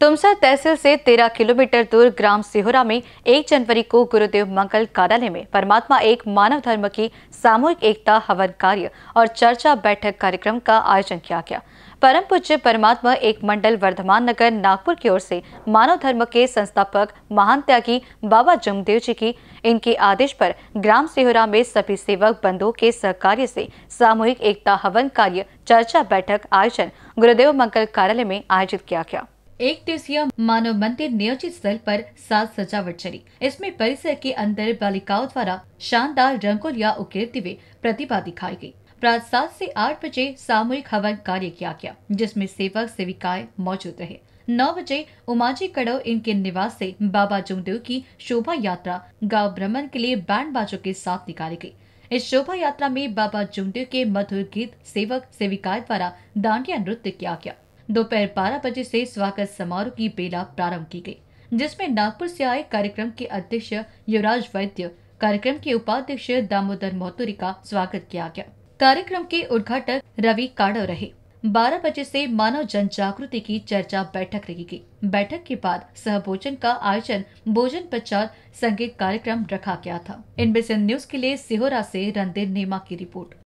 तुमसर तहसील से 13 किलोमीटर दूर ग्राम सिहोरा में 1 जनवरी को गुरुदेव मंगल कार्यालय में परमात्मा एक मानव धर्म की सामूहिक एकता हवन कार्य और चर्चा बैठक कार्यक्रम का आयोजन किया गया परम पूज्य परमात्मा एक मंडल वर्धमान नगर नागपुर की ओर से मानव धर्म के संस्थापक महान त्यागी बाबा जमदेव जी की इनके आदेश पर ग्राम सिहोरा में सभी सेवक बंधुओं के सहकार्य से सामूहिक एकता हवन कार्य चर्चा बैठक आयोजन गुरुदेव मंगल कार्यालय में आयोजित किया गया एक दिवसीय मानव मंदिर नियोजित स्थल पर सात सजावट चली इसमें परिसर के अंदर बालिकाओं द्वारा शानदार रंगोलिया उकेरते हुए प्रतिभा दिखाई गई प्रात सात से आठ बजे सामूहिक हवन कार्य किया गया जिसमें सेवक सेविकाएं मौजूद रहे नौ बजे उमाजी कड़ो इनके निवास से बाबा जुमदेव की शोभा यात्रा गांव भ्रमण के लिए बैंड बाजों के साथ निकाली गई इस शोभा यात्रा में बाबा जुमदेव के मधुर गीत सेवक सेविकाएं द्वारा दांडिया नृत्य किया गया दोपहर बारह बजे से स्वागत समारोह की बेला प्रारंभ की गई जिसमें नागपुर से आए कार्यक्रम के अध्यक्ष युवराज वैद्य कार्यक्रम के उपाध्यक्ष दामोदर मोहतुरी का स्वागत किया गया कार्यक्रम के उद्घाटक रवि काड़व रहे बारह बजे से मानव जन जागृति की चर्चा बैठक रही गयी बैठक के बाद सहभोजन का आयोजन भोजन पश्चात संगीत कार्यक्रम रखा गया था इन न्यूज के लिए सिहोरा से रणधीर नेमा की रिपोर्ट